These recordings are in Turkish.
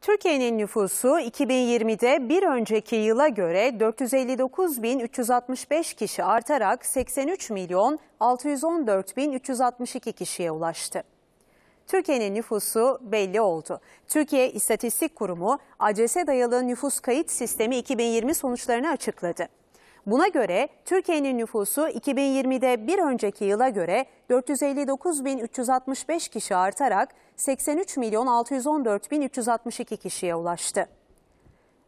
Türkiye'nin nüfusu 2020'de bir önceki yıla göre 459.365 kişi artarak 83.614.362 kişiye ulaştı. Türkiye'nin nüfusu belli oldu. Türkiye İstatistik Kurumu adrese dayalı nüfus kayıt sistemi 2020 sonuçlarını açıkladı. Buna göre Türkiye'nin nüfusu 2020'de bir önceki yıla göre 459.365 kişi artarak 83.614.362 kişiye ulaştı.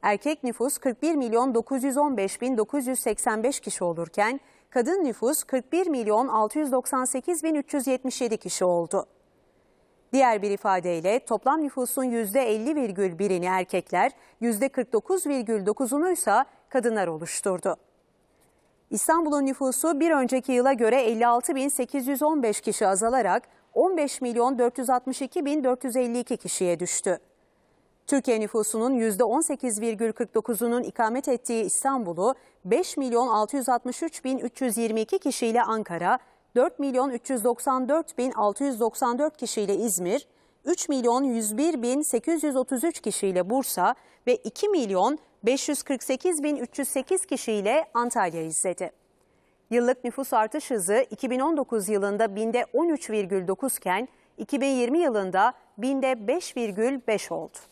Erkek nüfus 41.915.985 kişi olurken kadın nüfus 41.698.377 kişi oldu. Diğer bir ifadeyle toplam nüfusun %50,1'ini erkekler, %49,9'unu ise kadınlar oluşturdu. İstanbul'un nüfusu bir önceki yıla göre 56.815 kişi azalarak 15.462.452 kişiye düştü. Türkiye nüfusunun %18,49'unun ikamet ettiği İstanbul'u 5.663.322 kişiyle Ankara, 4.394.694 kişiyle İzmir, 3 kişiyle Bursa ve 2 milyon 548.308 kişiyle Antalya izledi. Yıllık nüfus artış hızı 2019 yılında binde 13,9 iken 2020 yılında binde 5,5 oldu.